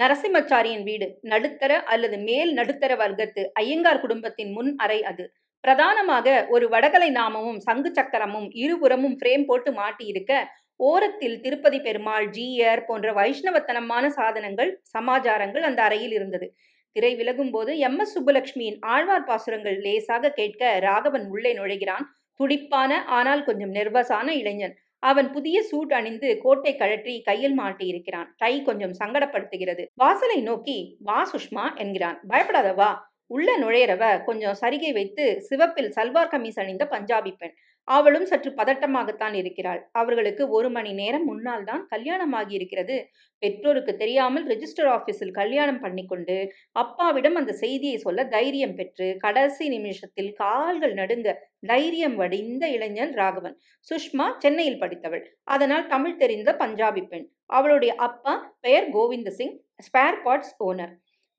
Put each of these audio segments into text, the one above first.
நரசிம்மச்சாரியின் வீடு நடுத்தர அல்லது மேல் நடுத்தர வர்க்கத்து ஐயங்கார் குடும்பத்தின் முன் அறை அது பிரதானமாக ஒரு வடகலை நாமமும் சங்கு சக்கரமும் இருபுறமும் ஃப்ரேம் போட்டு மாட்டியிருக்க ஓரத்தில் திருப்பதி பெருமாள் ஜீயர் போன்ற வைஷ்ணவத்தனமான சாதனங்கள் சமாச்சாரங்கள் அந்த அறையில் இருந்தது திரை விலகும் போது எம் எஸ் சுப்புலட்சுமியின் ஆழ்வார் பாசுரங்கள் லேசாக கேட்க ராகவன் உள்ளே நுழைகிறான் துடிப்பான ஆனால் கொஞ்சம் நெர்வஸான இளைஞன் அவன் புதிய சூட் அணிந்து கோட்டை கழற்றி கையில் மாட்டி இருக்கிறான் டை கொஞ்சம் சங்கடப்படுத்துகிறது வாசலை நோக்கி வா சுஷ்மா என்கிறான் பயப்படாத வா உள்ள நுழையிறவ கொஞ்சம் சரிகை வைத்து சிவப்பில் சல்வார் கமீஸ் அணிந்த பஞ்சாபி பெண் அவளும் சற்று பதட்டமாகத்தான் இருக்கிறாள் அவர்களுக்கு ஒரு மணி நேரம் முன்னால் தான் கல்யாணமாகி இருக்கிறது பெற்றோருக்கு தெரியாமல் ரெஜிஸ்டர் ஆஃபீஸில் கல்யாணம் பண்ணிக்கொண்டு அப்பாவிடம் அந்த செய்தியை சொல்ல தைரியம் பெற்று கடைசி நிமிஷத்தில் கால்கள் நடுங்க தைரியம் வடிந்த இளைஞன் ராகவன் சுஷ்மா சென்னையில் படித்தவள் அதனால் தமிழ் தெரிந்த பஞ்சாபி பெண் அவளுடைய அப்பா பெயர் Govind Singh spare parts owner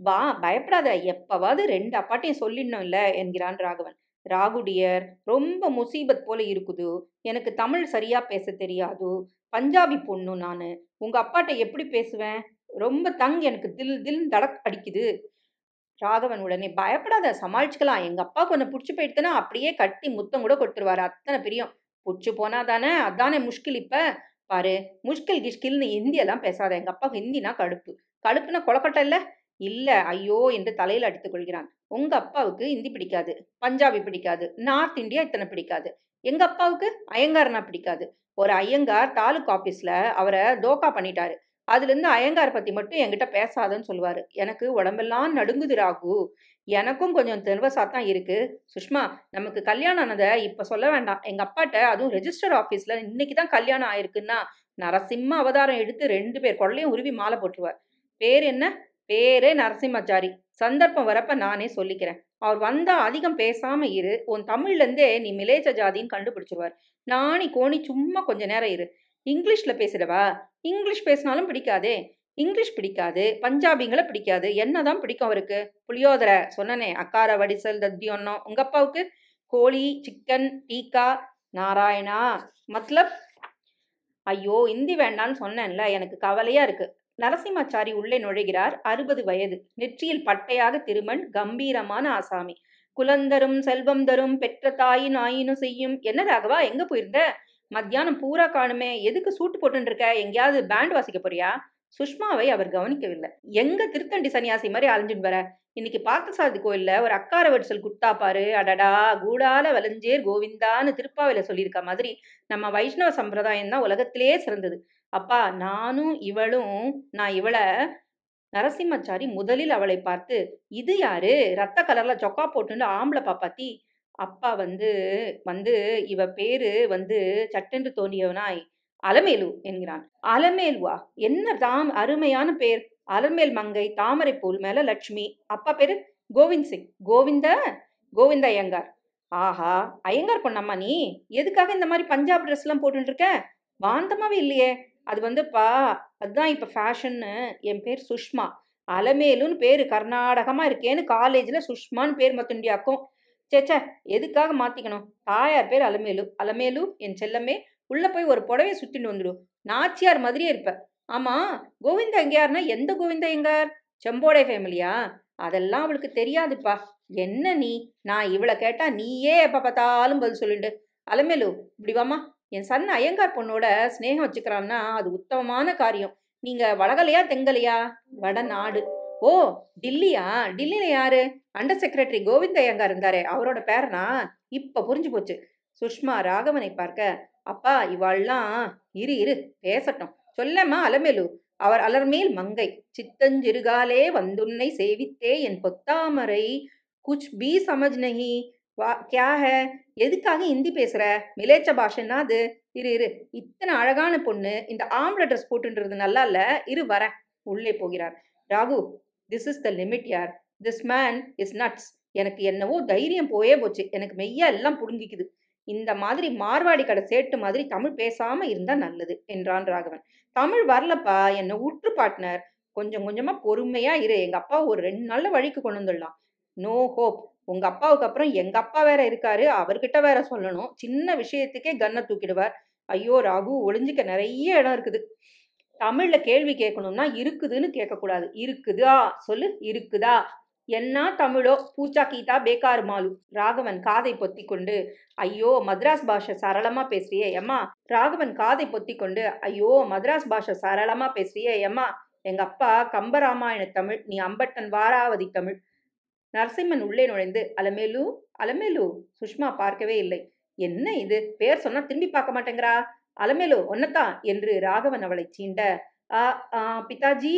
வா பயப்படாத எப்பவாவது ரெண்டு அப்பாட்டையும் சொல்லிடணும் இல்லை என்கிறான் ராகவன் ராகுடியர் ரொம்ப முசீபத் போல இருக்குது எனக்கு தமிழ் சரியாக பேச தெரியாது பஞ்சாபி பொண்ணு நான் உங்கள் அப்பாட்ட எப்படி பேசுவேன் ரொம்ப தங் எனக்கு தில் தில் தடக் அடிக்குது ராகவன் உடனே பயப்படாத சமாளிச்சுக்கலாம் எங்கள் அப்பா கொஞ்சம் பிடிச்சி போயிடுதுன்னா அப்படியே கட்டி முத்தம் கூட கொடுத்துருவாரு அத்தனை பிரியம் பிடிச்சி போனாதானே தானே அதானே முஷ்கில் இப்போ பாரு முஷ்கில் கிஷ்கில்னு ஹிந்தியெல்லாம் பேசாத எங்கள் அப்பா ஹிந்தினா கடுப்பு கடுப்புனா கொலக்கட்டை இல்லை இல்லை ஐயோ என்று தலையில் அடித்துக் கொள்கிறான் உங்க அப்பாவுக்கு இந்தி பிடிக்காது பஞ்சாபி பிடிக்காது நார்த் இந்தியா இத்தனை பிடிக்காது எங்க அப்பாவுக்கு அயங்காரனா பிடிக்காது ஒரு ஐயங்கார் தாலுக் ஆஃபீஸில் அவரை தோக்கா பண்ணிட்டாரு அதுலேருந்து அயங்கார் பற்றி மட்டும் என்கிட்ட பேசாதன்னு சொல்லுவார் எனக்கு உடம்பெல்லாம் நடுங்குது ராகு எனக்கும் கொஞ்சம் நர்வஸாக தான் இருக்குது சுஷ்மா நமக்கு கல்யாணம் ஆனதை இப்போ சொல்ல வேண்டாம் எங்கள் அப்பாட்ட அதுவும் ரெஜிஸ்டர் ஆஃபீஸில் இன்னைக்கு தான் கல்யாணம் ஆயிருக்குன்னா நரசிம்ம அவதாரம் எடுத்து ரெண்டு பேர் குடலையும் உருவி மாலை போட்டுருவார் பேர் என்ன பேரே நரசிம்மாச்சாரி சந்தர்ப்பம் வரப்ப நானே சொல்லிக்கிறேன் அவர் வந்தா அதிகம் பேசாம இரு உன் தமிழ்லேருந்தே நீ மிலேச்ச ஜாதின்னு கண்டுபிடிச்சிருவார் நானி கோணி சும்மா கொஞ்ச நேரம் இரு இங்கிலீஷ்ல பேசிடவா இங்கிலீஷ் பேசினாலும் பிடிக்காதே இங்கிலீஷ் பிடிக்காது பஞ்சாபிங்களை பிடிக்காது என்னதான் பிடிக்கும் அவருக்கு புளியோதரை சொன்னனே அக்கார வடிசல் தத்தி ஒன்னும் உங்க அப்பாவுக்கு கோழி சிக்கன் டீக்கா நாராயணா மத்லப் ஐயோ இந்தி வேண்டான்னு சொன்னேன்ல எனக்கு கவலையா இருக்கு நரசிம்மாச்சாரி உள்ளே நுழைகிறார் அறுபது வயது நெற்றியில் பட்டையாக திருமண் கம்பீரமான ஆசாமி குலந்தரும் செல்வம் தரும் பெற்ற தாயின் ஆயினும் செய்யும் என்ன ராகவா எங்க போயிருந்த மத்தியானம் பூரா காணுமே எதுக்கு சூட்டு போட்டுருக்க எங்கேயாவது பேண்ட் வாசிக்க போறியா சுஷ்மாவை அவர் கவனிக்கவில்லை எங்க திருத்தண்டி சன்னியாசி மாதிரி அலைஞ்சுன்னு வர இன்னைக்கு பார்த்தசாரதி கோயில்ல ஒரு அக்கார வரிசல் குட்டா பாரு அடடா கூடால வலஞ்சேர் கோவிந்தான்னு திருப்பாவில சொல்லியிருக்க மாதிரி நம்ம வைஷ்ணவ சம்பிரதாயம் தான் உலகத்திலே சிறந்தது அப்பா நானும் இவளும் நான் இவளை நரசிம்மச்சாரி முதலில் அவளை பார்த்து இது யாரு ரத்த கலர்ல சொக்கா போட்டுன்னு ஆம்பளை பாப்பாத்தி அப்பா வந்து வந்து இவ பேரு வந்து சட்டென்று தோண்டியவனாய் அலமேலு என்கிறான் அலமேல்வா என்ன தாம் அருமையான பேர் அலமேல் மங்கை தாமரை போல் மேல லட்சுமி அப்பா பேரு கோவிந்த் சிங் கோவிந்த கோவிந்த ஐயங்கார் ஆஹா ஐயங்கார் பொண்ணம்மா நீ எதுக்காக இந்த மாதிரி பஞ்சாப் ட்ரெஸ்லாம் போட்டுட்டு இருக்க வாந்தமாவே இல்லையே அது வந்துப்பா அதுதான் இப்போ ஃபேஷன்னு என் பேர் சுஷ்மா அலமேலுன்னு பேர் கர்நாடகமாக இருக்கேன்னு காலேஜில் சுஷ்மான்னு பேர் மத்துண்டியாக்கும் சேச்சா எதுக்காக மாற்றிக்கணும் தாயார் பேர் அலமேலு அலமேலு என் செல்லமே உள்ளே போய் ஒரு புடவையை சுற்றின்னு வந்துடும் நாச்சியார் மாதிரியே இருப்ப ஆமாம் கோவிந்தா எங்கேயார்னா எந்த கோவிந்தா எங்கார் செம்போடை ஃபேமிலியா அதெல்லாம் அவளுக்கு தெரியாதுப்பா என்ன நீ நான் இவளை கேட்டால் நீயே எப்போ பார்த்தாலும் பதில் சொல்லிட்டு அலமேலு இப்படி வாமா என் சன் ஐயங்கார் பொண்ணோட ஸ்னேகம் வச்சுக்கிறான்னா அது உத்தமமான காரியம் நீங்கள் வடகலையா தெங்கலையா வடநாடு ஓ டில்லியா டில்லியில் யாரு அண்டர் செக்ரட்டரி கோவிந்த ஐயங்கார் இருந்தாரே அவரோட பேரனா இப்போ புரிஞ்சு போச்சு சுஷ்மா ராகவனை பார்க்க அப்பா இவாள்லாம் இரு இரு பேசட்டும் சொல்லம்மா அலமேலு அவர் அலர்மேல் மங்கை சித்தஞ்சிறுகாலே வந்துன்னை சேவித்தே என் பொத்தாமரை குச் பி சமஜ் நகி வா கியா ஹே எதுக்காக ஹிந்தி பேசுகிற மிலேச்ச பாஷன்னா அது இரு இரு இத்தனை அழகான பொண்ணு இந்த ஆம்பளை ட்ரெஸ் போட்டுன்றது நல்லா இல்லை இரு வர உள்ளே போகிறார் Raghu this is the limit யார் திஸ் மேன் இஸ் நட்ஸ் எனக்கு என்னவோ தைரியம் போயே போச்சு எனக்கு மெய்யா எல்லாம் புடுங்கிக்குது இந்த மாதிரி மார்வாடி கடை சேட்டு மாதிரி தமிழ் பேசாம இருந்தா நல்லது என்றான் ராகவன் தமிழ் வரலப்பா என்ன உற்று பாட்னர் கொஞ்சம் கொஞ்சமா பொறுமையா இரு எங்க அப்பா ஒரு ரெண்டு நாள்ல வழிக்கு கொண்டு வந்துடலாம் நோ ஹோப் உங்க அப்பாவுக்கு அப்புறம் எங்க அப்பா வேற இருக்காரு அவர்கிட்ட வேற சொல்லணும் சின்ன விஷயத்துக்கே கன்னை தூக்கிடுவார் ஐயோ ராகு ஒளிஞ்சிக்க நிறைய இடம் இருக்குது தமிழ்ல கேள்வி கேட்கணும்னா இருக்குதுன்னு கேட்கக்கூடாது இருக்குதா சொல்லு இருக்குதா என்ன தமிழோ பூச்சா கீதா பேக்காரு மாலு ராகவன் காதை பொத்தி கொண்டு ஐயோ மத்ராஸ் பாஷை சரளமா பேசுறியே ஏம்மா ராகவன் காதை பொத்தி கொண்டு ஐயோ மத்ராஸ் பாஷை சரளமா பேசுறியே ஏம்மா எங்க அப்பா கம்பராமாயண தமிழ் நீ அம்பட்டன் வாராவதி தமிழ் நரசிம்மன் உள்ளே நுழைந்து அலமேலு அலமேலு சுஷ்மா பார்க்கவே இல்லை என்ன இது பேர் சொன்னா திரும்பி பார்க்க மாட்டேங்கிறா அலமேலு ஒன்னத்தான் என்று ராகவன் அவளை சீண்ட ஆ பிதாஜி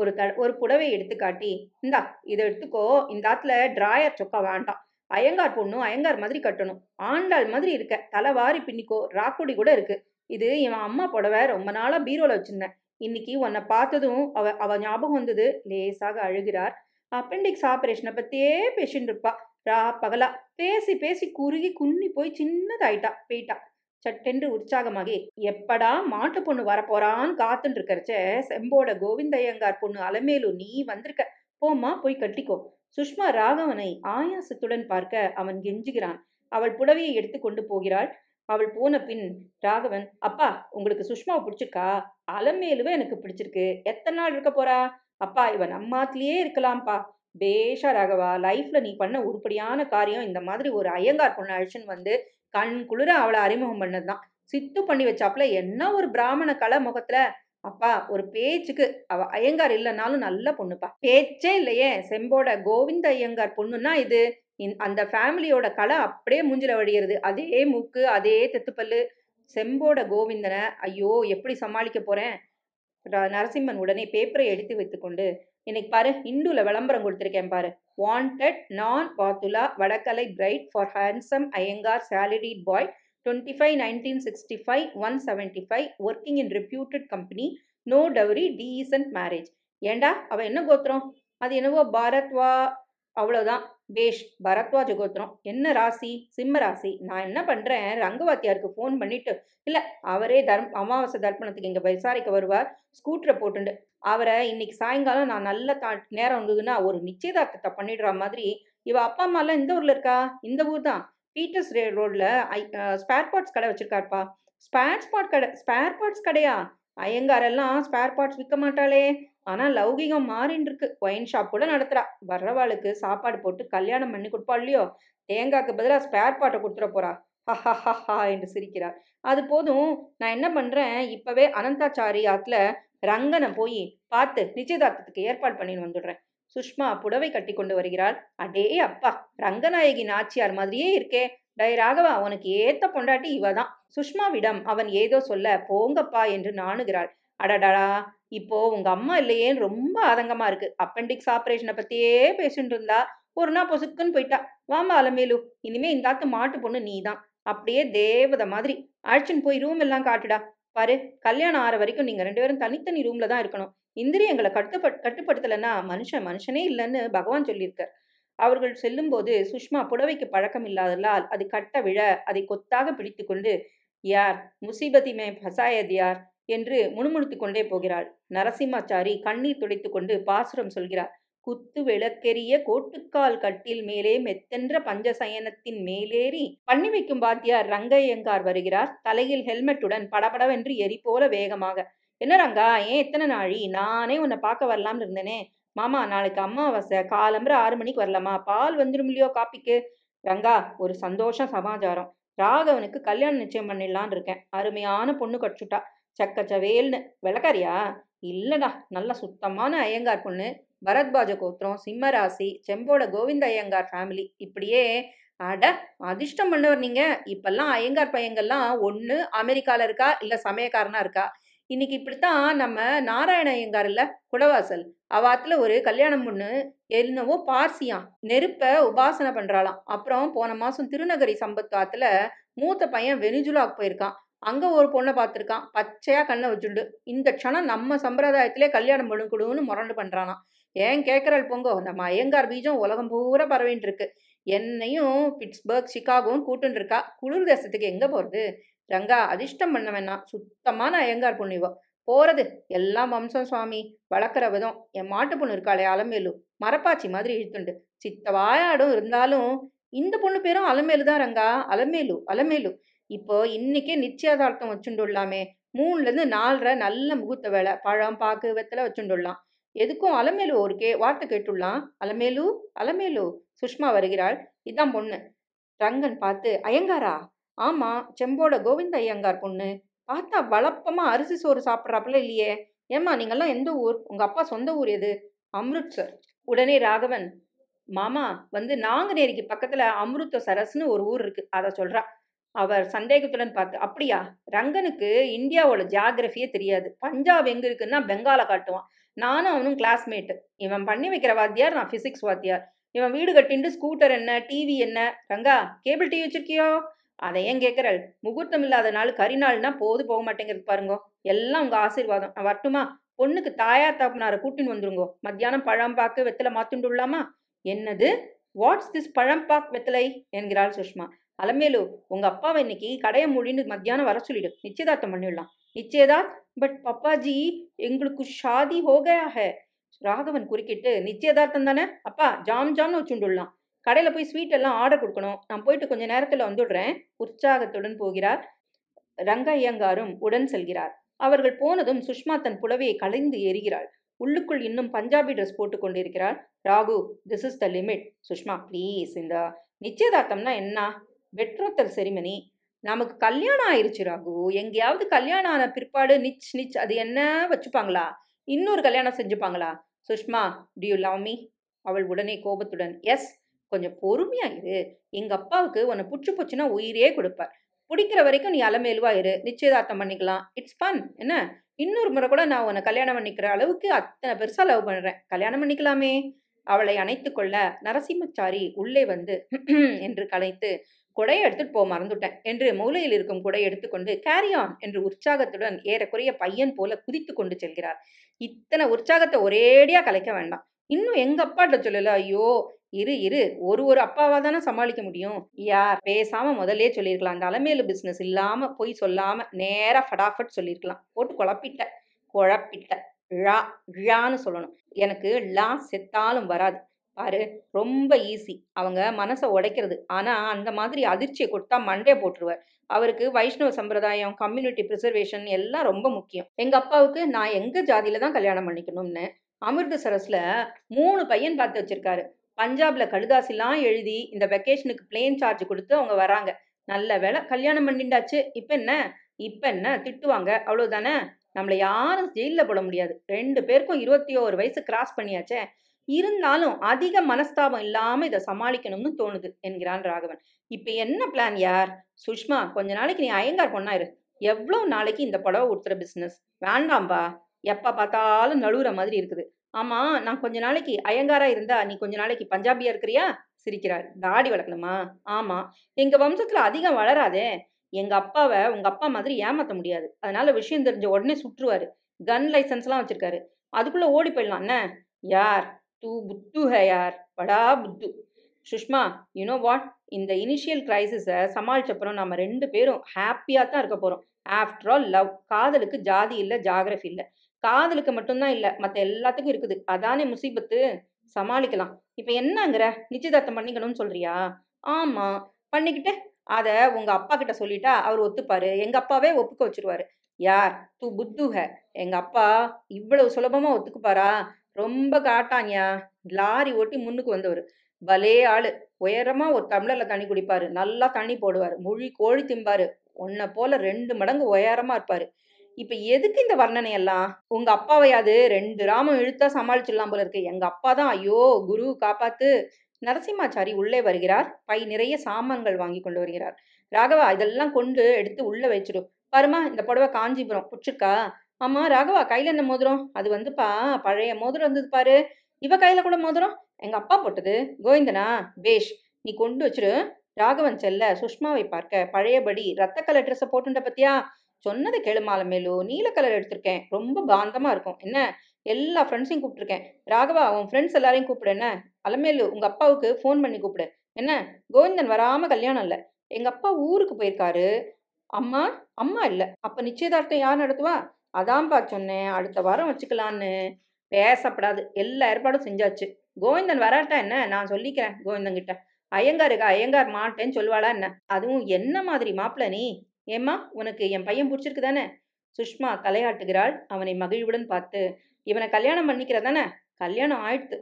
ஒரு த ஒரு புடவை எடுத்துக்காட்டி இந்தா இதை எடுத்துக்கோ இந்த ஆத்துல டிராயர் சொக்கா வேண்டாம் அயங்கார் பொண்ணும் அயங்கார் மாதிரி கட்டணும் ஆண்டாள் மாதிரி இருக்க தலைவாரி பின்னிக்கோ ராக்குடி கூட இருக்கு இது இவன் அம்மா புடவை ரொம்ப நாளாக பீரோல வச்சிருந்தேன் இன்னைக்கு உன்னை பார்த்ததும் அவ அவ ஞாபகம் வந்தது லேசாக அழுகிறார் அப்பெண்டிக்ஸ் ஆப்ரேஷனை பற்றியே பேசின்னு இருப்பா ரா பகலா பேசி பேசி குறுகி குன்னி போய் சின்னதாயிட்டா போயிட்டா சட்டென்று உற்சாகமாகி எப்படா மாட்டு பொண்ணு வரப்போறான்னு காத்துட்டு இருக்கிறச்ச செம்போட கோவிந்தயங்கார் பொண்ணு அலமேலு நீ வந்திருக்க போம்மா போய் கட்டிக்கோ சுஷ்மா ராகவனை ஆயாசத்துடன் பார்க்க அவன் கெஞ்சுகிறான் அவள் புடவையை எடுத்து கொண்டு போகிறாள் அவள் போன பின் ராகவன் அப்பா உங்களுக்கு சுஷ்மாவை பிடிச்சிருக்கா அலமேலுவே எனக்கு பிடிச்சிருக்கு எத்தனை நாள் இருக்க போறா அப்பா இவன் அம்மாத்திலேயே இருக்கலாம்ப்பா பேஷா ராகவா லைஃப்ல நீ பண்ண உருப்படியான காரியம் இந்த மாதிரி ஒரு ஐயங்கார் பொண்ணு அழிச்சுன்னு வந்து கண் குளிர அவளை அறிமுகம் பண்ணதுதான் சித்து பண்ணி வச்சாப்புல என்ன ஒரு பிராமண கலை முகத்துல அப்பா ஒரு பேச்சுக்கு அவ ஐயங்கார் இல்லைனாலும் நல்ல பொண்ணுப்பா பேச்சே இல்லையே செம்போட கோவிந்த ஐயங்கார் பொண்ணுன்னா இது அந்த ஃபேமிலியோட கலை அப்படியே மூஞ்சில வழியிறது அதே மூக்கு அதே தெத்துப்பல்லு செம்போட கோவிந்தனை ஐயோ எப்படி சமாளிக்க போறேன் நரசிம்மன் உடனே பேப்பரை எடுத்து வைத்துக்கொண்டு இன்னைக்கு பாரு இந்துல விளம்பரம் கொடுத்துருக்கேன் பாரு வாண்டட் நான் பாத்துலா Vadakalai bride for handsome Iyengar salaried boy twenty five nineteen sixty five one seventy five working in reputed company no dowry decent marriage ஏண்டா அவள் என்ன கோத்திரம் அது என்னவோ பாரத்வா அவ்வளோதான் பேஷ் பரத்வாஜ கோத்திரம் என்ன ராசி சிம்ம ராசி நான் என்ன பண்ணுறேன் ரங்கவாத்தியாருக்கு ஃபோன் பண்ணிவிட்டு இல்லை அவரே தர்ம் அமாவாசை தர்ப்பணத்துக்கு இங்கே விசாரிக்க வருவார் ஸ்கூட்டரை போட்டுண்டு அவரை இன்னைக்கு சாயங்காலம் நான் நல்ல தா நேரம் இருந்ததுன்னா ஒரு நிச்சயதார்த்தத்தை பண்ணிடுற மாதிரி இவ அப்பா அம்மாலாம் இந்த ஊரில் இருக்கா இந்த ஊர் தான் பீட்டர்ஸ் ரே ரோடில் ஐ ஸ்பேர் பார்ட்ஸ் கடை வச்சுருக்காருப்பா ஸ்பேர் ஸ்பாட் கடை ஸ்பேர் பார்ட்ஸ் கடையா ஐயங்காரெல்லாம் ஸ்பேர் பார்ட்ஸ் விற்க மாட்டாளே ஆனால் லௌகிகம் இருக்கு ஒயின் ஷாப் கூட நடத்துகிறா வர்றவாளுக்கு சாப்பாடு போட்டு கல்யாணம் பண்ணி கொடுப்பாள் இல்லையோ தேங்காய்க்கு பதிலாக ஸ்பேர் பாட்டை கொடுத்துட போறா ஹஹா என்று சிரிக்கிறார் அது போதும் நான் என்ன பண்ணுறேன் இப்போவே அனந்தாச்சாரி ஆற்றுல ரங்கனை போய் பார்த்து நிச்சயதார்த்தத்துக்கு ஏற்பாடு பண்ணின்னு வந்துடுறேன் சுஷ்மா புடவை கட்டி கொண்டு வருகிறாள் அடே அப்பா ரங்கநாயகி நாச்சியார் மாதிரியே இருக்கே டை ராகவா அவனுக்கு ஏத்த பொண்டாட்டி இவ தான் சுஷ்மாவிடம் அவன் ஏதோ சொல்ல போங்கப்பா என்று நாணுகிறாள் அடடடா இப்போ உங்க அம்மா இல்லையேன்னு ரொம்ப ஆதங்கமா இருக்கு அப்பெண்டிக்ஸ் ஆப்ரேஷனை பத்தியே பேசிட்டு இருந்தா ஒரு நாள் பொசுக்குன்னு போயிட்டா வாமா அலமேலு இனிமே இந்தாத்து மாட்டு பொண்ணு நீ தான் அப்படியே தேவதை மாதிரி அழைச்சின்னு போய் ரூம் எல்லாம் காட்டுடா பாரு கல்யாணம் ஆற வரைக்கும் நீங்க ரெண்டு பேரும் தனித்தனி ரூம்ல தான் இருக்கணும் இந்திரியங்களை கட்டுப்பட் கட்டுப்படுத்தலைன்னா மனுஷன் மனுஷனே இல்லைன்னு பகவான் சொல்லியிருக்கார் அவர்கள் செல்லும் போது சுஷ்மா புடவைக்கு பழக்கம் இல்லாததால் அது கட்ட விழ அதை கொத்தாக பிடித்து கொண்டு யார் முசீபதி மே பசாயத் யார் என்று முணுமுணுத்து கொண்டே போகிறாள் நரசிம்மாச்சாரி கண்ணீர் துடைத்து கொண்டு பாசுரம் சொல்கிறார் குத்து விளக்கெரிய கோட்டுக்கால் கட்டில் மேலே மெத்தென்ற பஞ்சசயனத்தின் மேலேறி பண்ணி வைக்கும் பாத்தியார் ரங்கையங்கார் வருகிறார் தலையில் ஹெல்மெட்டுடன் படபடவென்று எரி போல வேகமாக என்ன ரங்கா ஏன் எத்தனை நாழி நானே உன்னை பார்க்க வரலாம்னு இருந்தேனே மாமா நாளைக்கு அம்மாவாசை காலம்பர ஆறு மணிக்கு வரலாமா பால் வந்துடும் இல்லையோ காப்பிக்கு ரங்கா ஒரு சந்தோஷம் சமாச்சாரம் ராகவனுக்கு கல்யாணம் நிச்சயம் பண்ணிடலான் இருக்கேன் அருமையான பொண்ணு கட்சுட்டா சக்கச்சவேல்னு விளக்காரியா இல்லடா நல்ல சுத்தமான ஐயங்கார் பொண்ணு பரத்வாஜ கோத்திரம் சிம்ம ராசி செம்போட கோவிந்த ஐயங்கார் ஃபேமிலி இப்படியே அட அதிர்ஷ்டம் பண்ணவர் நீங்க இப்பெல்லாம் ஐயங்கார் பையங்கள்லாம் ஒன்று அமெரிக்காவில் இருக்கா இல்லை சமயக்காரனா இருக்கா இன்னைக்கு இப்படித்தான் நம்ம நாராயண ஐயங்கார் இல்லை குடவாசல் அவாத்துல ஒரு கல்யாணம் பொண்ணு என்னவோ பார்சியாம் நெருப்பை உபாசனை பண்றாளாம் அப்புறம் போன மாசம் திருநகரி சம்பத்தாத்துல மூத்த பையன் வெனிஜுலாவுக்கு போயிருக்கான் அங்கே ஒரு பொண்ணை பார்த்துருக்கான் பச்சையாக கண்ணை வச்சுண்டு இந்த க்ஷணம் நம்ம சம்பிரதாயத்திலே கல்யாணம் கொடுன்னு முரண்டு பண்றானா ஏன் கேட்குறாள் பொங்கோ அந்த மயங்கார் பீஜம் உலகம் பூரா பரவின்னு இருக்கு என்னையும் பிட்ஸ்பர்க் சிகாகோன்னு கூட்டுன்னு இருக்கா குளிர் தேசத்துக்கு எங்கே போகிறது ரங்கா அதிர்ஷ்டம் பண்ண வேணாம் சுத்தமான அயங்கார் பொண்ணுவோ போகிறது எல்லாம் வம்சம் சுவாமி வளர்க்குற விதம் என் மாட்டு பொண்ணு இருக்காளே அலமேலு மரப்பாச்சி மாதிரி இழுத்துண்டு சித்த வாயாடும் இருந்தாலும் இந்த பொண்ணு பேரும் அலமேலு தான் ரங்கா அலமேலு அலமேலு இப்போ இன்னைக்கே நிச்சயதார்த்தம் வச்சுண்டுள்ளாமே மூணுலேருந்து நாலரை நல்ல முகூர்த்த வேலை பழம் பாக்கு வெத்தலை வச்சுண்டுள்ளாம் எதுக்கும் அலமேலு ஒரு கே வார்த்தை கேட்டுள்ளான் அலமேலு அலமேலு சுஷ்மா வருகிறாள் இதான் பொண்ணு ரங்கன் பார்த்து ஐயங்காரா ஆமாம் செம்போட கோவிந்த ஐயங்கார் பொண்ணு பார்த்தா வளப்பமா அரிசி சோறு சாப்பிட்றாப்புல இல்லையே ஏம்மா நீங்கள்லாம் எந்த ஊர் உங்கள் அப்பா சொந்த ஊர் எது அம்ருத்சர் உடனே ராகவன் மாமா வந்து நாங்குநேரிக்கு பக்கத்தில் அம்ருத்த சரஸ்னு ஒரு ஊர் இருக்குது அதை சொல்றா அவர் சந்தேகத்துடன் பார்த்து அப்படியா ரங்கனுக்கு இந்தியாவோட ஜியாகிரபியே தெரியாது பஞ்சாப் எங்கே இருக்குன்னா பெங்காலை காட்டுவான் நானும் அவனும் கிளாஸ்மேட்டு இவன் பண்ணி வைக்கிற வாத்தியார் நான் ஃபிசிக்ஸ் வாத்தியார் இவன் வீடு கட்டிண்டு ஸ்கூட்டர் என்ன டிவி என்ன ரங்கா கேபிள் டிவி வச்சிருக்கியோ அதை ஏன் கேட்குறாள் முகூர்த்தம் இல்லாத நாள் கரிநாள்னா போது போக மாட்டேங்கிறது பாருங்க எல்லாம் உங்கள் ஆசீர்வாதம் வரட்டுமா பொண்ணுக்கு தாயார் தாப்புனாரை கூட்டின்னு வந்துருங்கோ மத்தியானம் பழம்பாக்கு வெத்தலை விடலாமா என்னது வாட்ஸ் திஸ் பாக் வெத்தலை என்கிறாள் சுஷ்மா அலமேலு உங்கள் அப்பாவை இன்னைக்கு கடையை மூடின்னு மத்தியானம் வர சொல்லிடு நிச்சயதார்த்தம் பண்ணிடலாம் நிச்சயதார்த் பட் பப்பாஜி எங்களுக்கு ஷாதி ஹோகையாக ஹே ராகவன் குறுக்கிட்டு நிச்சயதார்த்தம் தானே அப்பா ஜாம் ஜாம்னு வச்சுண்டுலாம் கடையில் போய் ஸ்வீட் எல்லாம் ஆர்டர் கொடுக்கணும் நான் போயிட்டு கொஞ்ச நேரத்தில் வந்துடுறேன் உற்சாகத்துடன் போகிறார் ரங்கையங்காரும் உடன் செல்கிறார் அவர்கள் போனதும் சுஷ்மா தன் புலவையை கலைந்து எரிகிறாள் உள்ளுக்குள் இன்னும் பஞ்சாபி ட்ரெஸ் போட்டு கொண்டிருக்கிறாள் Raghu this is the limit Sushma please இந்த நிச்சயதார்த்தம்னா என்ன வெற்றோத்தல் செரிமனி நமக்கு கல்யாணம் ஆயிடுச்சு ராகு எங்கேயாவது கல்யாணம் ஆன பிற்பாடு நிச் நிச் அது என்ன வச்சுப்பாங்களா இன்னொரு கல்யாணம் செஞ்சுப்பாங்களா சுஷ்மா டியூ லவ் மீ அவள் உடனே கோபத்துடன் எஸ் கொஞ்சம் பொறுமையாக இரு எங்கள் அப்பாவுக்கு உன்னை புச்சு போச்சுன்னா உயிரே கொடுப்பார் பிடிக்கிற வரைக்கும் நீ அலமேலுவா இரு நிச்சயதார்த்தம் பண்ணிக்கலாம் இட்ஸ் ஃபன் என்ன இன்னொரு முறை கூட நான் உன்னை கல்யாணம் பண்ணிக்கிற அளவுக்கு அத்தனை பெருசாக லவ் பண்ணுறேன் கல்யாணம் பண்ணிக்கலாமே அவளை அணைத்து கொள்ள நரசிம்மச்சாரி உள்ளே வந்து என்று கலைத்து கொடையை எடுத்துட்டு போக மறந்துட்டேன் என்று மூலையில் இருக்கும் கொடை எடுத்துக்கொண்டு கேரியான் என்று உற்சாகத்துடன் ஏறக்குறைய பையன் போல குதித்து கொண்டு செல்கிறார் இத்தனை உற்சாகத்தை ஒரேடியா கலைக்க வேண்டாம் இன்னும் எங்க அப்பாட்ட சொல்லல ஐயோ இரு இரு ஒரு ஒரு அப்பாவா தானே சமாளிக்க முடியும் யார் பேசாம முதல்லே சொல்லியிருக்கலாம் அந்த அலமேலு பிசினஸ் இல்லாம போய் சொல்லாம நேரா ஃபடாஃபட் சொல்லியிருக்கலாம் போட்டு குழப்பிட்ட குழப்பிட்ட ழா ழான்னு சொல்லணும் எனக்கு லா செத்தாலும் வராது பாரு ரொம்ப ஈஸி அவங்க மனசை உடைக்கிறது ஆனால் அந்த மாதிரி அதிர்ச்சியை கொடுத்தா மண்டே போட்டுருவார் அவருக்கு வைஷ்ணவ சம்பிரதாயம் கம்யூனிட்டி ப்ரிசர்வேஷன் எல்லாம் ரொம்ப முக்கியம் எங்கள் அப்பாவுக்கு நான் எங்கள் ஜாதியில் தான் கல்யாணம் பண்ணிக்கணும்னு அமிர்தசரஸில் மூணு பையன் பார்த்து வச்சுருக்காரு பஞ்சாபில் கடுதாசிலாம் எழுதி இந்த வெக்கேஷனுக்கு பிளேன் சார்ஜ் கொடுத்து அவங்க வராங்க நல்ல வேலை கல்யாணம் பண்ணிண்டாச்சு இப்போ என்ன இப்போ என்ன திட்டுவாங்க அவ்வளோதானே நம்மளை யாரும் ஜெயிலில் போட முடியாது ரெண்டு பேருக்கும் இருபத்தி ஓரு வயசு கிராஸ் பண்ணியாச்சே இருந்தாலும் அதிக மனஸ்தாபம் இல்லாம இதை சமாளிக்கணும்னு தோணுது என்கிறான் ராகவன் இப்ப என்ன பிளான் யார் சுஷ்மா கொஞ்ச நாளைக்கு நீ அயங்கார் பொண்ணாயிரு எவ்வளோ நாளைக்கு இந்த புடவை உடுத்துற பிஸ்னஸ் வேண்டாம்பா எப்போ பார்த்தாலும் நழுவுற மாதிரி இருக்குது ஆமாம் நான் கொஞ்ச நாளைக்கு அயங்காரா இருந்தா நீ கொஞ்ச நாளைக்கு பஞ்சாபியா இருக்கிறியா சிரிக்கிறார் தாடி வளர்க்கணுமா ஆமாம் எங்கள் வம்சத்தில் அதிகம் வளராதே எங்கள் அப்பாவை உங்கள் அப்பா மாதிரி ஏமாற்ற முடியாது அதனால விஷயம் தெரிஞ்ச உடனே சுற்றுவார் கன் லைசன்ஸ்லாம் வச்சுருக்காரு அதுக்குள்ளே ஓடி போயிடலாம் என்ன யார் தூ புத்து ஹயார் படா புத்து சுஷ்மா யூனோ வாட் இந்த இனிஷியல் கிரைசிஸை சமாளிச்சப்புறம் நம்ம ரெண்டு பேரும் ஹாப்பியாக தான் இருக்க போகிறோம் ஆஃப்டர் ஆல் லவ் காதலுக்கு ஜாதி இல்லை ஜாகிரஃபி இல்லை காதலுக்கு மட்டும்தான் இல்லை மற்ற எல்லாத்துக்கும் இருக்குது அதானே முசீபத்து சமாளிக்கலாம் இப்போ என்னங்கிற நிச்சயதார்த்தம் பண்ணிக்கணும்னு சொல்கிறியா ஆமாம் பண்ணிக்கிட்டு அதை உங்கள் அப்பா கிட்ட சொல்லிட்டா அவர் ஒத்துப்பார் எங்கள் அப்பாவே ஒப்புக்க வச்சுருவார் யார் தூ புத்துக எங்கள் அப்பா இவ்வளவு சுலபமாக ஒத்துக்குப்பாரா ரொம்ப காட்டாங்கயா லாரி ஓட்டி முன்னுக்கு வந்தவர் பலே ஆளு உயரமா ஒரு தமிழர்ல தண்ணி குடிப்பாரு நல்லா தண்ணி போடுவார் மொழி கோழி திம்பாரு உன்னை போல ரெண்டு மடங்கு உயரமா இருப்பாரு இப்ப எதுக்கு இந்த வர்ணனை எல்லாம் உங்க அப்பாவையாவது ரெண்டு ராமம் இழுத்தா சமாளிச்சிடலாம் போல இருக்கு எங்க அப்பா தான் ஐயோ குரு காப்பாத்து நரசிம்மாச்சாரி உள்ளே வருகிறார் பை நிறைய சாமான்கள் வாங்கி கொண்டு வருகிறார் ராகவா இதெல்லாம் கொண்டு எடுத்து உள்ள வச்சிடும் பருமா இந்த புடவை காஞ்சிபுரம் குச்சிருக்கா ஆமா ராகவா கையில் என்ன மோதிரம் அது வந்துப்பா பழைய மோதிரம் வந்தது பாரு இவ கையில் கூட மோதிரம் எங்கள் அப்பா போட்டது கோவிந்தனா பேஷ் நீ கொண்டு வச்சிரு ராகவன் செல்ல சுஷ்மாவை பார்க்க பழையபடி ரத்த கலர் ட்ரெஸ்ஸை போட்டுண்ட பத்தியா சொன்னதை கேளு மாலமேலு நீல கலர் எடுத்திருக்கேன் ரொம்ப பாந்தமாக இருக்கும் என்ன எல்லா ஃப்ரெண்ட்ஸையும் கூப்பிட்டுருக்கேன் ராகவா உன் ஃப்ரெண்ட்ஸ் எல்லாரையும் கூப்பிடு என்ன அலமேலு உங்கள் அப்பாவுக்கு ஃபோன் பண்ணி கூப்பிடு என்ன கோவிந்தன் வராமல் கல்யாணம் இல்லை எங்கள் அப்பா ஊருக்கு போயிருக்காரு அம்மா அம்மா இல்லை அப்போ நிச்சயதார்த்தம் யார் நடத்துவா அதான்ப்பா சொன்னேன் அடுத்த வாரம் வச்சுக்கலான்னு பேசப்படாது எல்லா ஏற்பாடும் செஞ்சாச்சு கோவிந்தன் வராட்டா என்ன நான் சொல்லிக்கிறேன் கோவிந்தங்கிட்ட ஐயங்காருக்கு ஐயங்கார் மாட்டேன்னு சொல்லுவாளா என்ன அதுவும் என்ன மாதிரி மாப்பிள்ள நீ ஏம்மா உனக்கு என் பையன் பிடிச்சிருக்கு தானே சுஷ்மா தலையாட்டுகிறாள் அவனை மகிழ்வுடன் பார்த்து இவனை கல்யாணம் பண்ணிக்கிறதானே கல்யாணம் ஆயிடுத்து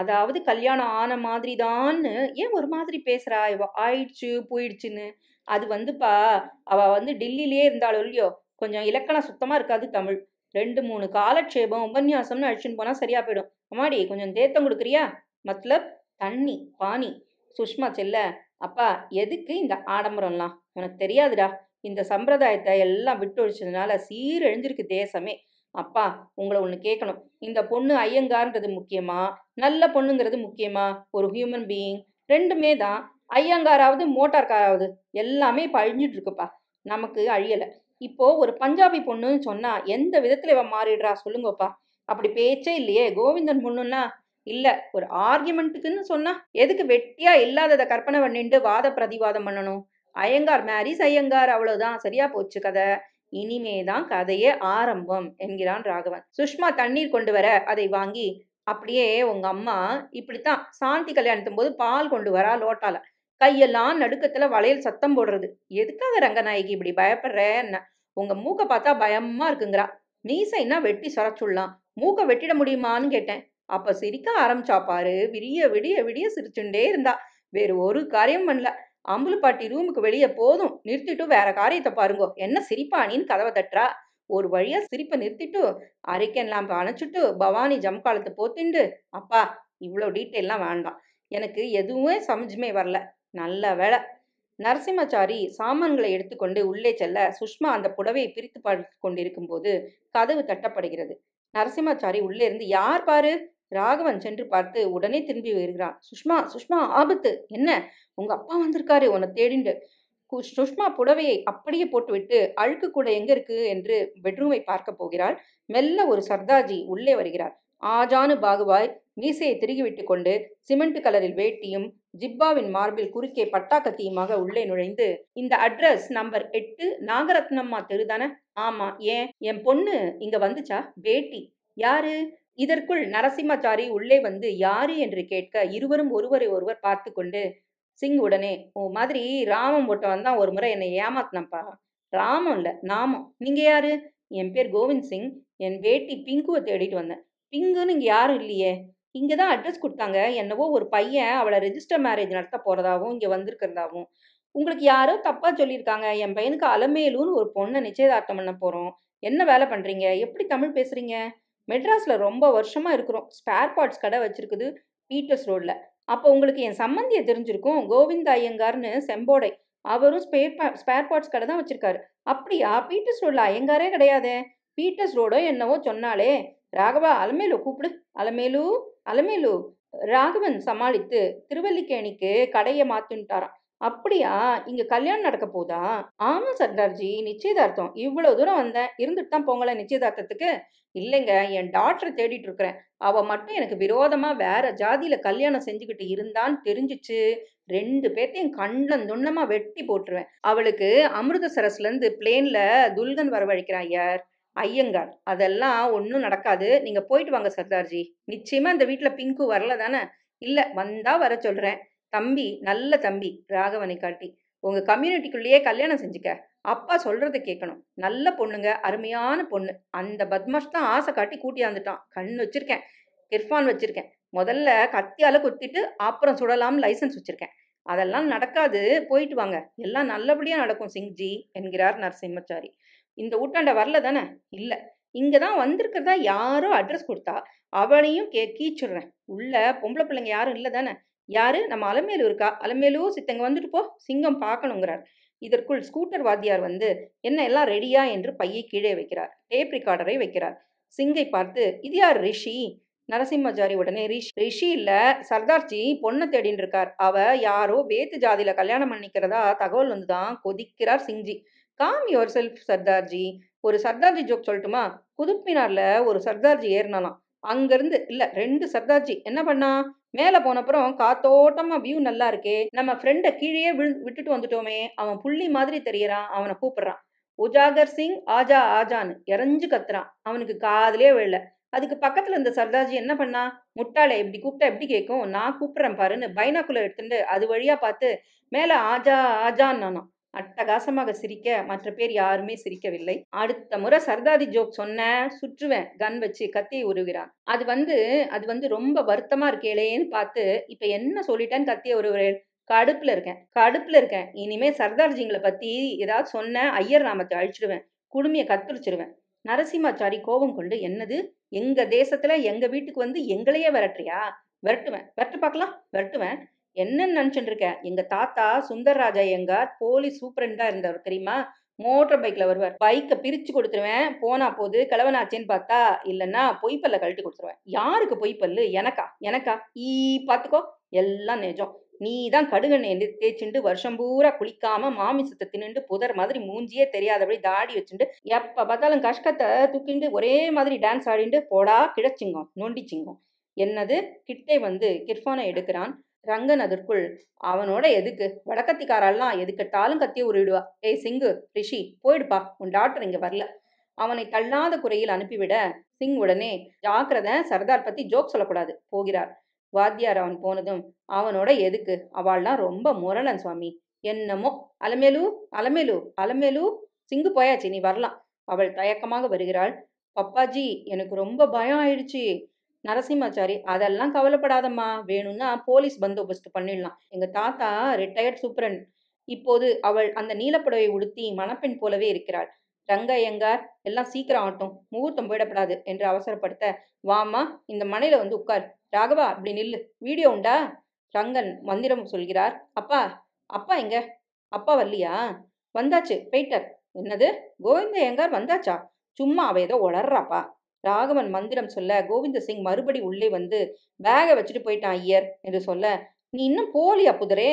அதாவது கல்யாணம் ஆன மாதிரி தான்னு ஏன் ஒரு மாதிரி பேசுறா இவ ஆயிடுச்சு போயிடுச்சுன்னு அது வந்துப்பா அவ வந்து டெல்லியிலே இருந்தாலும் இல்லையோ கொஞ்சம் இலக்கணம் சுத்தமாக இருக்காது தமிழ் ரெண்டு மூணு காலட்சேபம் உபன்யாசம்னு அழிச்சுன்னு போனால் சரியாக போயிடும் அம்மாடி கொஞ்சம் தேத்தம் கொடுக்குறியா மத்லப் தண்ணி பாணி சுஷ்மா செல்ல அப்பா எதுக்கு இந்த ஆடம்பரம்லாம் உனக்கு தெரியாதுடா இந்த சம்பிரதாயத்தை எல்லாம் விட்டு ஒழிச்சதுனால எழுந்திருக்கு தேசமே அப்பா உங்களை ஒன்று கேட்கணும் இந்த பொண்ணு ஐயங்கார்ன்றது முக்கியமா நல்ல பொண்ணுங்கிறது முக்கியமா ஒரு ஹியூமன் பீயிங் ரெண்டுமே தான் ஐயங்காராவது மோட்டார் காராவது எல்லாமே இப்போ இருக்குப்பா நமக்கு அழியலை இப்போது ஒரு பஞ்சாபி பொண்ணுன்னு சொன்னால் எந்த விதத்தில் இவன் மாறிடுறா சொல்லுங்கப்பா அப்படி பேச்சே இல்லையே கோவிந்தன் பொண்ணுன்னா இல்லை ஒரு ஆர்கியூமெண்ட்டுக்குன்னு சொன்னால் எதுக்கு வெட்டியாக இல்லாததை கற்பனை பண்ணிட்டு வாத பிரதிவாதம் பண்ணணும் அயங்கார் மேரிஸ் ஐயங்கார் அவ்வளோதான் சரியா போச்சு கதை இனிமே தான் கதையே ஆரம்பம் என்கிறான் ராகவன் சுஷ்மா தண்ணீர் கொண்டு வர அதை வாங்கி அப்படியே உங்கள் அம்மா இப்படித்தான் சாந்தி கல்யாணத்தும் போது பால் கொண்டு வரா லோட்டால கையெல்லாம் நடுக்கத்தில் வளையல் சத்தம் போடுறது எதுக்காக ரங்கநாயகி இப்படி பயப்படுறேன்ன உங்கள் மூக்கை பார்த்தா பயமாக இருக்குங்கிறா மீசைன்னா வெட்டி சொரச்சுடலாம் மூக்கை வெட்டிட முடியுமான்னு கேட்டேன் அப்போ சிரிக்க ஆரம்பிச்சா பாரு விடிய விடிய விடிய சிரிச்சுண்டே இருந்தா வேறு ஒரு காரியம் பண்ணல அம்புலுப்பாட்டி ரூமுக்கு வெளியே போதும் நிறுத்திட்டு வேற காரியத்தை பாருங்கோ என்ன சிரிப்பானின்னு கதவை தட்டுறா ஒரு வழியா சிரிப்பை நிறுத்திட்டு அரைக்கன் லாம்பு அணைச்சிட்டு பவானி ஜம்காலத்தை போத்திண்டு அப்பா இவ்வளோ டீட்டெயில்லாம் வேண்டாம் எனக்கு எதுவுமே சமைஞ்சுமே வரல நல்ல வேலை நரசிம்மச்சாரி சாமான்களை எடுத்துக்கொண்டு உள்ளே செல்ல சுஷ்மா அந்த புடவையை பிரித்து பார்த்து கொண்டிருக்கும் போது கதவு தட்டப்படுகிறது நரசிம்மச்சாரி உள்ளே இருந்து யார் பாரு ராகவன் சென்று பார்த்து உடனே திரும்பி வருகிறான் சுஷ்மா சுஷ்மா ஆபத்து என்ன உங்க அப்பா வந்திருக்காரு உன்னை தேடிண்டு சுஷ்மா புடவையை அப்படியே போட்டுவிட்டு அழுக்கு கூட எங்க இருக்கு என்று பெட்ரூமை பார்க்க போகிறாள் மெல்ல ஒரு சர்தாஜி உள்ளே வருகிறார் ஆஜானு பாகுபாய் மீசையை திருகிவிட்டு கொண்டு சிமெண்ட் கலரில் வேட்டியும் ஜிப்பாவின் மார்பில் குறுக்கே பட்டாக்கத்தியுமாக உள்ளே நுழைந்து இந்த அட்ரஸ் நம்பர் எட்டு நாகரத்னம்மா தெருதானே ஆமா ஏன் என் பொண்ணு இங்க வந்துச்சா பேட்டி யாரு இதற்குள் நரசிம்மாச்சாரி உள்ளே வந்து யாரு என்று கேட்க இருவரும் ஒருவரை ஒருவர் பார்த்து கொண்டு சிங் உடனே ஓ மாதிரி ராமம் ஒட்டவன் தான் ஒரு முறை என்னை ஏமாத்தினப்பா ராமம் இல்லை நாமம் நீங்க யாரு என் பேர் கோவிந்த் சிங் என் வேட்டி பிங்குவை தேடிட்டு வந்தேன் பிங்குன்னு இங்கே யாரும் இல்லையே இங்கே தான் அட்ரஸ் கொடுத்தாங்க என்னவோ ஒரு பையன் அவளை ரெஜிஸ்டர் மேரேஜ் நடத்த போகிறதாவும் இங்கே வந்திருக்கிறதாவும் உங்களுக்கு யாரோ தப்பாக சொல்லியிருக்காங்க என் பையனுக்கு அலமேலுன்னு ஒரு பொண்ணை நிச்சயதார்த்தம் பண்ண போகிறோம் என்ன வேலை பண்ணுறீங்க எப்படி தமிழ் பேசுகிறீங்க மெட்ராஸில் ரொம்ப வருஷமாக இருக்கிறோம் ஸ்பேர் பார்ட்ஸ் கடை வச்சுருக்குது பீட்டர்ஸ் ரோடில் அப்போ உங்களுக்கு என் சம்மந்தியை தெரிஞ்சிருக்கும் கோவிந்த ஐயங்கார்னு செம்போடை அவரும் ஸ்பேர் ஸ்பேர் பார்ட்ஸ் கடை தான் வச்சுருக்காரு அப்படியா பீட்டர்ஸ் ரோடில் ஐயங்காரே கிடையாதே பீட்டர்ஸ் ரோடோ என்னவோ சொன்னாலே ராகவா அலமேலு கூப்பிடு அலமேலு அலமேலு ராகவன் சமாளித்து திருவல்லிக்கேணிக்கு கடையை மாத்தின்ட்டாராம் அப்படியா இங்க கல்யாணம் நடக்க போதா ஆமா சர்தார்ஜி நிச்சயதார்த்தம் இவ்வளவு தூரம் வந்தேன் இருந்துட்டு தான் போங்களேன் நிச்சயதார்த்தத்துக்கு இல்லைங்க என் டாக்டரை தேடிட்டு இருக்கிறேன் அவ மட்டும் எனக்கு விரோதமா வேற ஜாதியில கல்யாணம் செஞ்சுக்கிட்டு இருந்தான்னு தெரிஞ்சிச்சு ரெண்டு பேர்த்தையும் கண்ணம் துண்ணமா வெட்டி போட்டுருவேன் அவளுக்கு அமிர்தசரஸ்ல இருந்து பிளேன்ல துல்கன் வரவழைக்கிறான் யார் ஐயங்கார் அதெல்லாம் ஒன்றும் நடக்காது நீங்கள் போயிட்டு வாங்க சர்தார்ஜி நிச்சயமாக இந்த வீட்டில் பிங்கு வரல தானே இல்லை வந்தால் வர சொல்கிறேன் தம்பி நல்ல தம்பி ராகவனை காட்டி உங்கள் கம்யூனிட்டிக்குள்ளேயே கல்யாணம் செஞ்சுக்க அப்பா சொல்கிறத கேட்கணும் நல்ல பொண்ணுங்க அருமையான பொண்ணு அந்த பத்மாஷ் தான் ஆசை காட்டி கூட்டியாந்துட்டான் கண் வச்சுருக்கேன் இர்ஃபான் வச்சுருக்கேன் முதல்ல கத்தியால் குத்திட்டு அப்புறம் சுடலாம்னு லைசன்ஸ் வச்சுருக்கேன் அதெல்லாம் நடக்காது போயிட்டு வாங்க எல்லாம் நல்லபடியாக நடக்கும் சிங்ஜி என்கிறார் நரசிம்மச்சாரி இந்த ஊட்டாண்ட வரல தானே இல்லை இங்கே தான் வந்திருக்கிறதா யாரோ அட்ரஸ் கொடுத்தா அவளையும் கே கீச்சுடுறேன் உள்ள பொம்பளை பிள்ளைங்க யாரும் இல்லை தானே யாரு நம்ம அலமேலு இருக்கா அலமேலு சித்தங்க வந்துட்டு போ சிங்கம் பார்க்கணுங்கிறார் இதற்குள் ஸ்கூட்டர் வாத்தியார் வந்து என்ன எல்லாம் ரெடியா என்று பையை கீழே வைக்கிறார் டேப் ரிகார்டரை வைக்கிறார் சிங்கை பார்த்து இது யார் ரிஷி நரசிம்மஜாரி உடனே ரிஷ் ரிஷி இல்லை சர்தார்ஜி பொண்ணை தேடின்னு இருக்கார் அவ யாரோ வேத்து ஜாதியில் கல்யாணம் பண்ணிக்கிறதா தகவல் வந்து தான் கொதிக்கிறார் சிங்ஜி காம் யுவர் செல்ஃப் சர்தார்ஜி ஒரு சர்தார்ஜி ஜோக் சொல்லட்டுமா குதுப்பினாரில் ஒரு சர்தார்ஜி ஏறினாலாம் அங்கேருந்து இல்லை ரெண்டு சர்தார்ஜி என்ன பண்ணா மேலே போனப்புறம் காத்தோட்டமாக வியூ நல்லா இருக்கே நம்ம ஃப்ரெண்டை கீழே விழு விட்டுட்டு வந்துட்டோமே அவன் புள்ளி மாதிரி தெரியறான் அவனை கூப்பிடுறான் உஜாகர் சிங் ஆஜா ஆஜான்னு இறஞ்சு கத்துறான் அவனுக்கு காதலே விழல அதுக்கு பக்கத்தில் இருந்த சர்தார்ஜி என்ன பண்ணா முட்டாளை இப்படி கூப்பிட்டா எப்படி கேட்கும் நான் கூப்பிட்றேன் பாருன்னு பைனாக்குள்ள எடுத்துட்டு அது வழியாக பார்த்து மேலே ஆஜா ஆஜான்னு நானும் அட்டகாசமாக சிரிக்க மற்ற பேர் யாருமே சிரிக்கவில்லை அடுத்த முறை சர்தாதி ஜோக் சொன்ன சுற்றுவேன் கன் வச்சு கத்தி உருவிறான் அது வந்து அது வந்து ரொம்ப வருத்தமா இருக்கேளேன்னு பார்த்து இப்ப என்ன சொல்லிட்டேன்னு கத்தியை உருகிறேன் கடுப்புல இருக்கேன் கடுப்புல இருக்கேன் இனிமே சர்தார்ஜிங்களை பத்தி ஏதாவது சொன்ன ஐயர் நாமத்தை அழிச்சிடுவேன் குடுமைய கத்துரிச்சிடுவேன் நரசிம்மாச்சாரி கோபம் கொண்டு என்னது எங்க தேசத்துல எங்க வீட்டுக்கு வந்து எங்களையே விரட்டுறியா விரட்டுவேன் விரட்டு பார்க்கலாம் விரட்டுவேன் என்னன்னு நினச்சிட்டு இருக்கேன் எங்கள் தாத்தா சுந்தர்ராஜா எங்கார் போலீஸ் சூப்பரண்டாக இருந்தவர் தெரியுமா மோட்டர் பைக்கில் வருவார் பைக்கை பிரித்து கொடுத்துருவேன் போனா போது கிழவனாச்சேன்னு பார்த்தா இல்லைன்னா பொய்ப்பல்ல கழட்டி கொடுத்துருவேன் யாருக்கு பொய்ப்பல்லு எனக்கா எனக்கா ஈ பார்த்துக்கோ எல்லாம் நிஜம் நீ தான் கடுகண்ணை தேய்ச்சிண்டு வருஷம் பூரா குளிக்காம மாமிசத்தை தின்னுண்டு புதர் மாதிரி மூஞ்சியே தெரியாதபடி தாடி வச்சுட்டு எப்போ பார்த்தாலும் கஷ்டத்தை தூக்கிண்டு ஒரே மாதிரி டான்ஸ் ஆடிண்டு போடா கிடச்சிங்கோம் நொண்டிச்சிங்கோம் என்னது கிட்டே வந்து கிர்ஃபானை எடுக்கிறான் ரங்கன் அதற்குள் அவனோட எதுக்கு வடக்கத்திக்காரெல்லாம் எதுக்கட்டாலும் கத்தி உருவிடுவா ஏய் சிங்கு ரிஷி போயிடுப்பா உன் டாக்டர் இங்கே வரல அவனை தள்ளாத குறையில் அனுப்பிவிட சிங் உடனே ஜாக்கிரத சர்தார் பத்தி ஜோக் சொல்லக்கூடாது போகிறார் வாத்தியார் அவன் போனதும் அவனோட எதுக்கு அவள்லாம் ரொம்ப முரளன் சுவாமி என்னமோ அலமேலு அலமேலு அலமேலு சிங்கு போயாச்சு நீ வரலாம் அவள் தயக்கமாக வருகிறாள் பப்பாஜி எனக்கு ரொம்ப பயம் ஆயிடுச்சு நரசிம்மாச்சாரி அதெல்லாம் கவலைப்படாதம்மா வேணும்னா போலீஸ் பந்தோபஸ்து பண்ணிடலாம் எங்க தாத்தா ரிட்டையர்ட் சூப்பரன் இப்போது அவள் அந்த நீலப்புடவை உடுத்தி மணப்பெண் போலவே இருக்கிறாள் ரங்க எங்கார் எல்லாம் சீக்கிரம் ஆட்டும் முகூர்த்தம் போயிடப்படாது என்று அவசரப்படுத்த வாமா இந்த மனையில வந்து உட்கார் ராகவா அப்படி நில்லு வீடியோ உண்டா ரங்கன் மந்திரம் சொல்கிறார் அப்பா அப்பா எங்க அப்பா வரலையா வந்தாச்சு பெயிட்டர் என்னது கோவிந்த எங்கார் வந்தாச்சா சும்மா அவ ஏதோ உளர்றாப்பா ராகவன் மந்திரம் சொல்ல கோவிந்த சிங் மறுபடி உள்ளே வந்து பேகை வச்சுட்டு போயிட்டான் ஐயர் என்று சொல்ல நீ இன்னும் போலியா புதரே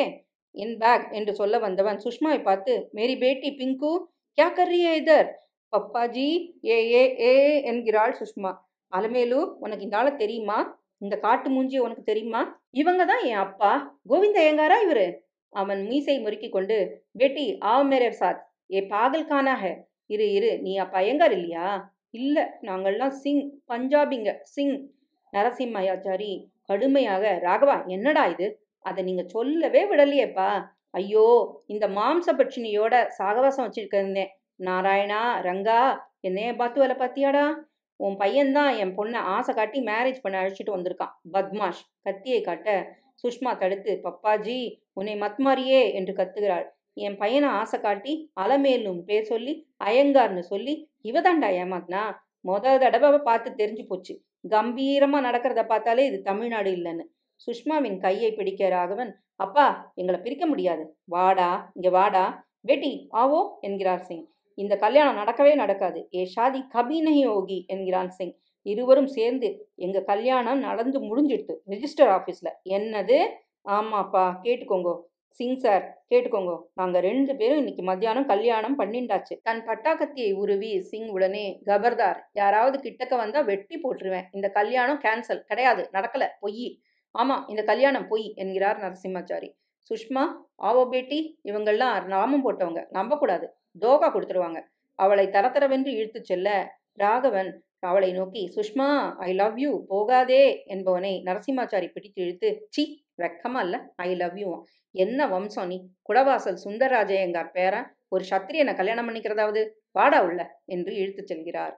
என் பேக் என்று சொல்ல வந்தவன் சுஷ்மாவை பார்த்து மேரி பேட்டி பிங்கு கே கர்றியே இதர் பப்பாஜி ஏ ஏ ஏ என்கிறாள் சுஷ்மா அலமேலு உனக்கு இந்த ஆளை தெரியுமா இந்த காட்டு மூஞ்சி உனக்கு தெரியுமா இவங்க தான் என் அப்பா கோவிந்த ஏங்காரா இவரு அவன் மீசை முறுக்கி கொண்டு பேட்டி ஆவ் மேரே சாத் ஏ பாகல் கானா இரு இரு நீ அப்பா ஏங்கார் இல்லையா இல்லை நாங்கள்லாம் சிங் பஞ்சாபிங்க சிங் நரசிம்மையாச்சாரி கடுமையாக ராகவா என்னடா இது அதை நீங்கள் சொல்லவே விடலையேப்பா ஐயோ இந்த மாம்ச பட்சினியோட சாகவாசம் வச்சிருக்கிறேன் நாராயணா ரங்கா என்னைய பார்த்து வேலை பார்த்தியாடா உன் பையன்தான் என் பொண்ணை ஆசை காட்டி மேரேஜ் பண்ண அழைச்சிட்டு வந்திருக்கான் பத்மாஷ் கத்தியை காட்ட சுஷ்மா தடுத்து பப்பாஜி உன்னை மத்மாரியே என்று கத்துகிறாள் என் பையனை ஆசை காட்டி அலமேலும் பேர் சொல்லி அயங்கார்னு சொல்லி இவதாண்டா ஏமாத்னா மொத தடவை பார்த்து தெரிஞ்சு போச்சு கம்பீரமாக நடக்கிறத பார்த்தாலே இது தமிழ்நாடு இல்லைன்னு சுஷ்மாவின் கையை பிடிக்க ராகவன் அப்பா எங்களை பிரிக்க முடியாது வாடா இங்கே வாடா பேட்டி ஆவோ என்கிறார் சிங் இந்த கல்யாணம் நடக்கவே நடக்காது ஏ ஷாதி கபி யோகி ஓகி என்கிறான் சிங் இருவரும் சேர்ந்து எங்கள் கல்யாணம் நடந்து முடிஞ்சிடுத்து ரிஜிஸ்டர் ஆஃபீஸில் என்னது ஆமாப்பா கேட்டுக்கோங்க சிங் சார் கேட்டுக்கோங்க நாங்க ரெண்டு பேரும் இன்னைக்கு மத்தியானம் கல்யாணம் பண்ணிண்டாச்சு தன் பட்டாக்கத்தியை உருவி சிங் உடனே கபர்தார் யாராவது கிட்டக்க வந்தா வெட்டி போட்டுருவேன் இந்த கல்யாணம் கேன்சல் கிடையாது நடக்கல பொய் ஆமா இந்த கல்யாணம் பொய் என்கிறார் நரசிம்மாச்சாரி சுஷ்மா ஆவோ பேட்டி இவங்கள்லாம் நாமம் போட்டவங்க நம்பக்கூடாது தோகா கொடுத்துருவாங்க அவளை தரத்தரவென்று இழுத்து செல்ல ராகவன் அவளை நோக்கி சுஷ்மா ஐ லவ் யூ போகாதே என்பவனை நரசிம்மாச்சாரி பிடித்து இழுத்து சி வெக்கமா இல்லை ஐ லவ் யூ என்ன வம்சம் நீ குடவாசல் சுந்தரராஜயங்கா பேரன் ஒரு சத்திரியனை கல்யாணம் பண்ணிக்கிறதாவது வாடா உள்ள என்று இழுத்துச் செல்கிறார்